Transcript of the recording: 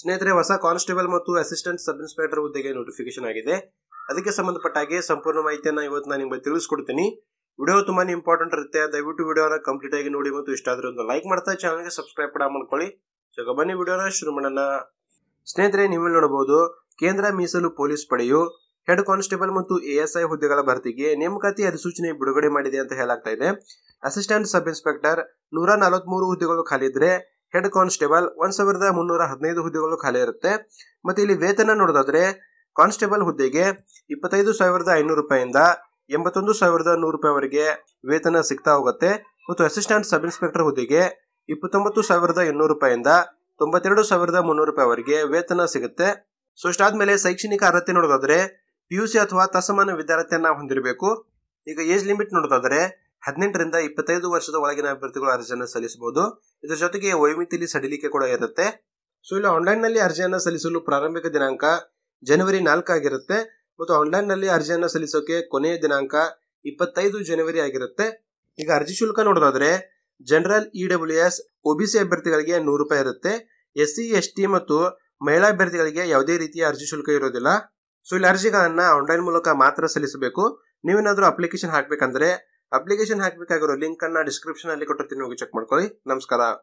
ಸ್ನೇಹಿತರೆ ಹೊಸ ಕಾನ್ಸ್ಟೇಬಲ್ ಮತ್ತು ಅಸಿಸ್ಟೆಂಟ್ ಸಬ್ ಇನ್ಸ್ಪೆಕ್ಟರ್ ಹುದ್ದೆಗೆ ನೋಟಿಫಿಕೇಶನ್ ಆಗಿದೆ ಅದಕ್ಕೆ ಸಂಬಂಧಪಟ್ಟ ಹಾಗೆ ಸಂಪೂರ್ಣ ಮಾಹಿತಿಯನ್ನು ಇವತ್ತು ನಾನು ನಿಮಗೆ ತಿಳಿಸ್ಕೊಡ್ತೀನಿ ವಿಡಿಯೋ ತುಂಬಾ ಇಂಪಾರ್ಟೆಂಟ್ ಇರುತ್ತೆ ದಯವಿಟ್ಟು ವಿಡಿಯೋನ ಕಂಪ್ಲೀಟ್ ಆಗಿ ನೋಡಿ ಮತ್ತು ಇಷ್ಟ ಆದ್ರೆ ಒಂದು ಲೈಕ್ ಮಾಡ್ತಾ ಚಾನಲ್ಗೆ ಸಬ್ಸ್ಕ್ರೈಬ್ ಕೂಡ ಮಾಡ್ಕೊಳ್ಳಿ ಸೊ ಬನ್ನಿ ವಿಡಿಯೋನ ಶುರು ಮಾಡೋಣ ಸ್ನೇಹಿತರೆ ನೀವು ನೋಡಬಹುದು ಕೇಂದ್ರ ಮೀಸಲು ಪೊಲೀಸ್ ಪಡೆಯು ಹೆಡ್ ಕಾನ್ಸ್ಟೇಬಲ್ ಮತ್ತು ಎಎಸ್ಐ ಹುದ್ದೆಗಳ ಭರ್ತಿಗೆ ನೇಮಕಾತಿ ಅಧಿಸೂಚನೆ ಬಿಡುಗಡೆ ಮಾಡಿದೆ ಅಂತ ಹೇಳಾಗ್ತಾ ಇದೆ ಅಸಿಸ್ಟೆಂಟ್ ಸಬ್ ಇನ್ಸ್ಪೆಕ್ಟರ್ ನೂರ ನಲವತ್ಮೂರು ಹುದ್ದೆಗಳು ಖಾಲಿದ್ರೆ ಹೆಡ್ ಕಾನ್ಸ್ಟೇಬಲ್ ಒಂದು ಸಾವಿರದ ಮುನ್ನೂರ ಹದಿನೈದು ಹುದ್ದೆಗಳು ಖಾಲಿ ಇರುತ್ತೆ ಮತ್ತು ಇಲ್ಲಿ ವೇತನ ನೋಡೋದಾದ್ರೆ ಕಾನ್ಸ್ಟೇಬಲ್ ಹುದ್ದೆಗೆ ಇಪ್ಪತ್ತೈದು ಸಾವಿರದ ಐನೂರು ರೂಪಾಯಿಂದ ಎಂಬತ್ತೊಂದು ಸಾವಿರದ ನೂರು ರೂಪಾಯಿವರೆಗೆ ವೇತನ ಸಿಗ್ತಾ ಹೋಗುತ್ತೆ ಮತ್ತು ಅಸಿಸ್ಟೆಂಟ್ ಸಬ್ ಇನ್ಸ್ಪೆಕ್ಟರ್ ಹುದ್ದೆಗೆ ಇಪ್ಪತ್ತೊಂಬತ್ತು ಸಾವಿರದ ಇನ್ನೂರು ರೂಪಾಯಿಂದ ತೊಂಬತ್ತೆರಡು ಸಾವಿರದ ಮುನ್ನೂರು ರೂಪಾಯಿವರೆಗೆ ವೇತನ ಸಿಗುತ್ತೆ ಸೊ ಇಷ್ಟಾದ್ಮೇಲೆ ಶೈಕ್ಷಣಿಕ ಅರ್ಹತೆ ನೋಡೋದಾದ್ರೆ ಪಿ ಯು ಸಿ ಅಥವಾ ತಸಮಾನ ವಿದ್ಯಾರ್ಥಿಯನ್ನ ಹೊಂದಿರಬೇಕು ಈಗ ಏಜ್ ಲಿಮಿಟ್ ನೋಡೋದಾದ್ರೆ ಹದಿನೆಂಟರಿಂದ ಇಪ್ಪತ್ತೈದು ವರ್ಷದ ಒಳಗಿನ ಅಭ್ಯರ್ಥಿಗಳು ಅರ್ಜಿಯನ್ನು ಸಲ್ಲಿಸಬಹುದು ಇದರ ಜೊತೆಗೆ ವೈಮಿತಿಲಿ ಸಡಿಲಿಕೆ ಕೂಡ ಇರುತ್ತೆ ಸೊ ಇಲ್ಲಿ ಆನ್ಲೈನ್ ನಲ್ಲಿ ಅರ್ಜಿಯನ್ನು ಸಲ್ಲಿಸಲು ಪ್ರಾರಂಭಿಕ ದಿನಾಂಕ ಜನವರಿ ನಾಲ್ಕು ಆಗಿರುತ್ತೆ ಮತ್ತು ಆನ್ಲೈನ್ ನಲ್ಲಿ ಅರ್ಜಿಯನ್ನು ಸಲ್ಲಿಸೋಕೆ ಕೊನೆಯ ದಿನಾಂಕ ಇಪ್ಪತ್ತೈದು ಜನವರಿ ಆಗಿರುತ್ತೆ ಈಗ ಅರ್ಜಿ ಶುಲ್ಕ ನೋಡೋದಾದ್ರೆ general E W S OBC ಅಭ್ಯರ್ಥಿಗಳಿಗೆ ನೂರು ರೂಪಾಯಿ ಇರುತ್ತೆ ಎಸ್ ಸಿ ಎಸ್ ಟಿ ಮತ್ತು ಮಹಿಳಾ ಅಭ್ಯರ್ಥಿಗಳಿಗೆ ಯಾವುದೇ ರೀತಿಯ ಅರ್ಜಿ ಶುಲ್ಕ ಇರೋದಿಲ್ಲ ಸೊ ಇಲ್ಲಿ ಅರ್ಜಿಗಳನ್ನು ಆನ್ಲೈನ್ ಮೂಲಕ ಮಾತ್ರ ಸಲ್ಲಿಸಬೇಕು ನೀವೇನಾದ್ರೂ ಅಪ್ಲಿಕೇಶನ್ ಹಾಕ್ಬೇಕಂದ್ರೆ ಅಪ್ಲಿಕೇಶನ್ ಹಾಕಬೇಕಾಗಿರೋ ಡಿಸ್ಕ್ರಿಪ್ಷನ್ ಅಲ್ಲಿ ಕೊಟ್ಟಿರ್ತೀನಿ ಹೋಗಿ ಚೆಕ್ ಮಾಡ್ಕೊಳ್ಳಿ ನಮಸ್ಕಾರ